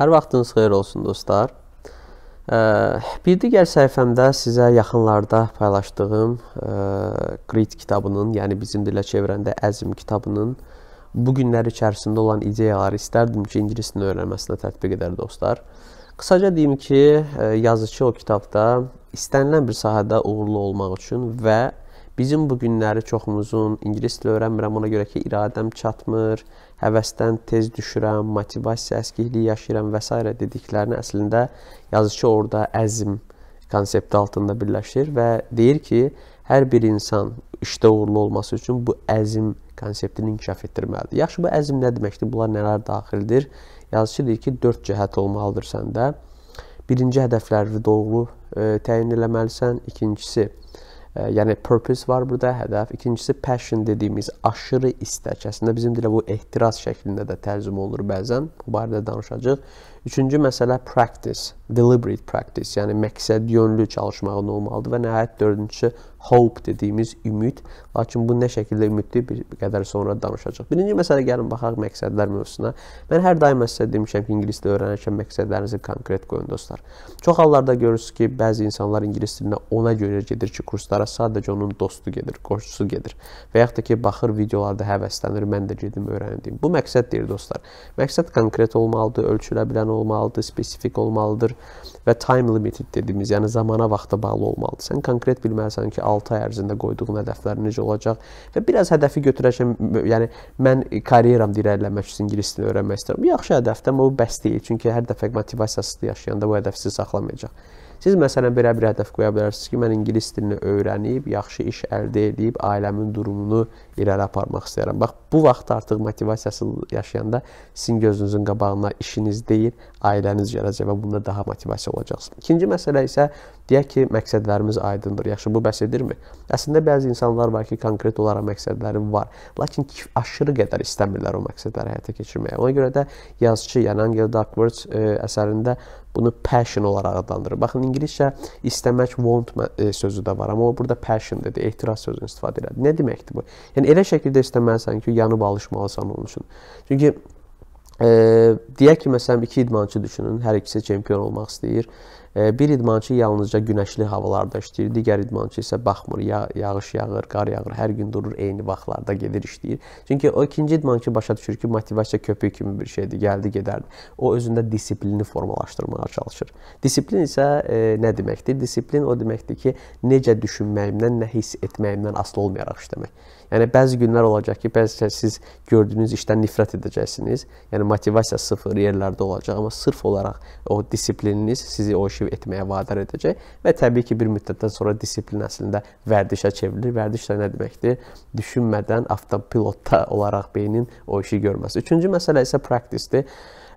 Hər vaxtınız xeyir olsun dostlar. Bir digər səhifəmdə sizə yaxınlarda paylaşdığım Grid kitabının, yəni bizim dilə çevirəndə Əzm kitabının bu günlər içərisində olan ideyaları istərdim ki, ingilis dilini öyrənməsinə tətbiq edər dostlar. Qısaca deyim ki, yazıçı o kitabda istənilən bir sahədə uğurlu olmaq üçün və Bizim bu günləri çoxumuzun ingilis dili öyrənmirəm ona görə ki, iradəm çatmır, həvəsdən tez düşürəm, motivasiya əskikliyi yaşayıram və s. dediklərini əslində yazıçı orada əzm konsepti altında birləşir və deyir ki, hər bir insan işdə uğurlu olması üçün bu əzm konseptini inkişaf etdirməlidir. Yaxşı, bu əzm nə deməkdir? Bunlar nələr daxildir? Yazıçı deyir ki, 4 cəhət olmalıdır səndə. Birinci hədəflərini doğru e, təyin eləməlisən, ikincisi yəni purpose var burada, hədəf. İkincisi passion dediyimiz aşırı istək. Əslində bizim dilə bu ehtiras şəklində də tərcümə olunur bəzən. Bu barədə danışacağıq. Üçüncü məsələ practice, deliberate practice, yəni məqsədyönlü çalışmağın olmalıdır və nəhayət dördüncüsü hope dediyimiz ümid, lakin bu nə şəkildə ümiddir bir qədər sonra danışacağıq. Birinci məsələ gəlin baxaq məqsədlər mövzusuna. Mən hər daim sizə demişəm ki, ingilis dili öyrənərkən məqsədlərinizi konkret qoyun dostlar. Çox hallarda görürsüz ki, bəzi insanlar ingilis dilinə ona görə gedir ki, kurslara sadəcə onun dostu gedir, qoşçusu gedir və yaxud da ki, baxır videolarda həvəslənir, mən də gedim öyrənim. Bu məqsəd deyil dostlar. Məqsəd konkret olmalıdır, ölçülə bilən olmalıdır, spesifik olmalıdır və time limited dediyimiz, yəni zamana vaxta bağlı olmalıdır. Sən konkret bilməlisən ki, 6 ay ərzində qoyduğun hədəflər necə olacaq və biraz hədəfi götürəşən, yəni mən karyeram dirəklənmək üçün ingilis dilini öyrənmək istəyirəm. Yaxşı hədəfdir, amma bu bəs deyil, çünki hər dəfə motivasiyasız yaşayanda bu hədəf sizi saxlamayacaq. Siz məsələn belə bir hədəf qoya bilərsiniz ki, mən ingilis dilini öyrənib, yaxşı iş əldə edib, ailəmin durumunu irəli aparmaq istəyirəm. Bax, bu vaxt artıq motivasiyasız yaşayanda sizin gözünüzün qabağına işiniz deyil, ailəniz gələcək və bunda daha motivasiya olacaqsınız. İkinci məsələ isə Deyək ki, məqsədlərimiz aydındır. Yaxşı, bu bəs edirmi? Əslində bəzi insanlar var ki, konkret olaraq məqsədləri var, lakin aşırı qədər istəmirlər o məqsədləri həyata keçirməyə. Ona görə də yazıçı, yəni Angel Duckworth ə, e, əsərində bunu passion olaraq adlandırır. Baxın, ingiliscə istəmək want e, sözü də var, amma o burada passion dedi, ehtiras sözünü istifadə elədi. Nə deməkdir bu? Yəni elə şəkildə istəməlisən ki, yanıb alışmalısan onun üçün. Çünki Ə, e, deyək ki, məsələn, iki idmançı düşünün, hər ikisi çempion olmaq istəyir. Bir idmançı yalnızca günəşli havalarda işləyir, digər idmançı isə baxmır, ya yağış yağır, qar yağır, hər gün durur eyni vaxtlarda gedir işləyir. Çünki o ikinci idmançı başa düşür ki, motivasiya köpüyü kimi bir şeydir, gəldi gedərdi. O özündə disiplini formalaşdırmağa çalışır. Disiplin isə e, nə deməkdir? Disiplin o deməkdir ki, necə düşünməyimdən, nə hiss etməyimdən asılı olmayaraq işləmək. Yəni bəzi günlər olacaq ki, bəzi siz gördüyünüz işdən nifrət edəcəksiniz. Yəni motivasiya sıfır yerlərdə olacaq, amma sırf olaraq o disiplininiz sizi o işə inkişif etməyə vadar edəcək və təbii ki, bir müddətdən sonra disiplin əslində vərdişə çevrilir. Vərdiş də nə deməkdir? Düşünmədən avtopilotda olaraq beynin o işi görməsi. Üçüncü məsələ isə praktisdir.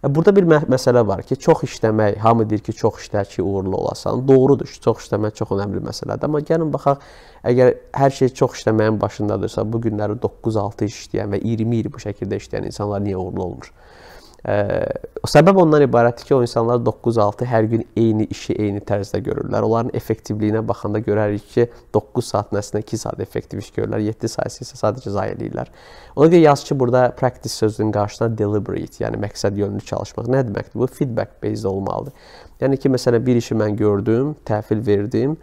E, burada bir məsələ var ki, çox işləmək, hamı deyir ki, çox işlə ki, uğurlu olasan. Doğrudur ki, çox işləmək çox önəmli məsələdir, amma gəlin baxaq, əgər hər şey çox işləməyin başındadırsa, bu günləri 9-6 iş işləyən və 20 il bu şəkildə işləyən insanlar niyə uğurlu olmur? Ə, səbəb ondan ibarətdir ki, o insanlar 9-6 hər gün eyni işi eyni tərzdə görürlər. Onların effektivliyinə baxanda görərik ki, 9 saat nəsinə 2 saat effektiv iş görürlər, 7 sayısı isə sadəcə zayi eləyirlər. Ona görə yazıçı burada practice sözünün qarşısına deliberate, yəni məqsəd yönlü çalışmaq nə deməkdir? Bu feedback based olmalıdır. Yəni ki, məsələn bir işi mən gördüm, təhvil verdim.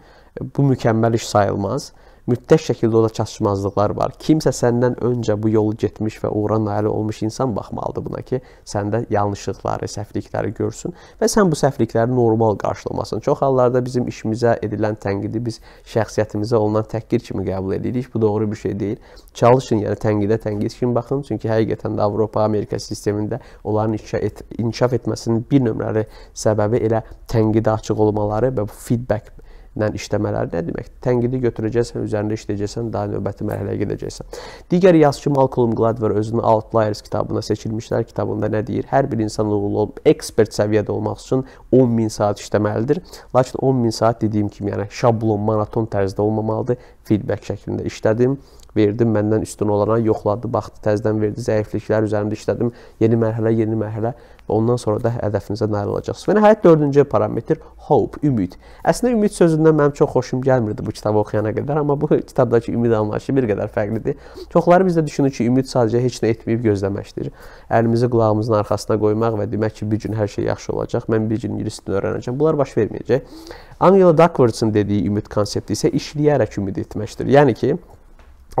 Bu mükəmməl iş sayılmaz mütləq şəkildə orada çatışmazlıqlar var. Kimsə səndən öncə bu yolu getmiş və uğura nail olmuş insan baxmalıdır buna ki, səndə yanlışlıqları, səhvlikləri görsün və sən bu səhvlikləri normal qarşılamasın. Çox hallarda bizim işimizə edilən tənqidi biz şəxsiyyətimizə olunan təhqir kimi qəbul edirik. Bu doğru bir şey deyil. Çalışın, yəni tənqidə tənqid kimi baxın, çünki həqiqətən də Avropa, Amerika sistemində onların inkişaf etməsinin bir nömrəli səbəbi elə tənqidə açıq olmaları və bu feedback ilə işləmələri nə deməkdir? Tənqidi götürəcəksən, üzərində işləyəcəksən, daha növbəti mərhələyə gedəcəksən. Digər yazıçı Malcolm Gladwell özünün Outliers kitabında seçilmişlər kitabında nə deyir? Hər bir insan uğurlu olub ekspert səviyyədə olmaq üçün 10 min saat işləməlidir. Lakin 10 min saat dediyim kimi, yəni şablon, maraton tərzdə olmamalıdır feedback şəklində işlədim, verdim, məndən üstün olana yoxladı, baxdı, təzədən verdi, zəifliklər üzərində işlədim, yeni mərhələ, yeni mərhələ və ondan sonra da hədəfinizə nail olacaqsınız. Və nəhayət dördüncü parametr hope, ümid. Əslində ümid sözündən mənim çox xoşum gəlmirdi bu kitabı oxuyana qədər, amma bu kitabdakı ümid anlayışı bir qədər fərqlidir. Çoxları bizdə düşünür ki, ümid sadəcə heç nə etməyib gözləməkdir. Əlimizi qulağımızın arxasına qoymaq və demək ki, bir gün hər şey yaxşı olacaq, mən bir gün ingilis dilini öyrənəcəm. Bunlar baş verməyəcək. Angela Duckworth'ın dediyi ümid konsepti isə işləyərək ümid etməkdir. Yəni ki,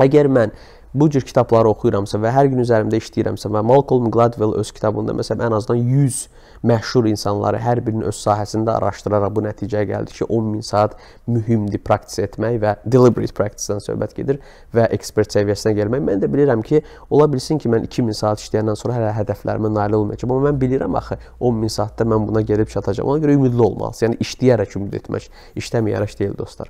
əgər mən bu cür kitabları oxuyuramsa və hər gün üzərimdə işləyirəmsə və Malcolm Gladwell öz kitabında məsələn ən azından 100 məşhur insanları hər birinin öz sahəsində araşdıraraq bu nəticəyə gəldi ki, 10 min saat mühümdür praktis etmək və deliberate practice-dan söhbət gedir və ekspert səviyyəsinə gəlmək. Mən də bilirəm ki, ola bilsin ki, mən 2000 saat işləyəndən sonra hələ hədəflərimə nail olmayacağam, amma mən bilirəm axı 10 min saatda mən buna gedib çatacağam. Ona görə ümidli olmalısınız. Yəni işləyərək ümid etmək, işləməyərək deyil dostlar.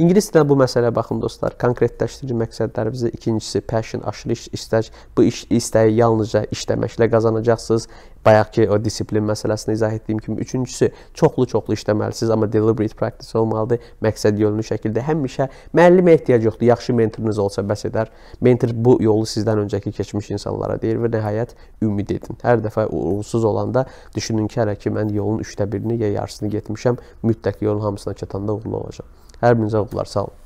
İngilis dilində bu məsələyə baxın dostlar. Konkretləşdirici məqsədlərimizin ikincisi birincisi passion, aşırı istək. Bu iş, istəyi yalnızca işləməklə qazanacaqsınız. Bayaq ki, o disiplin məsələsini izah etdiyim kimi. Üçüncüsü, çoxlu-çoxlu işləməlisiniz, amma deliberate practice olmalıdır. Məqsəd yönlü şəkildə həmişə müəllimə ehtiyac yoxdur. Yaxşı mentorunuz olsa bəs edər. Mentor bu yolu sizdən öncəki keçmiş insanlara deyir və nəhayət ümid edin. Hər dəfə uğursuz olanda düşünün ki, hələ ki mən yolun 3də 1-ni ya yarısını getmişəm. Mütləq yolun hamısına çatanda uğurlu olacağam. Hər birinizə uğurlar. Sağ olun.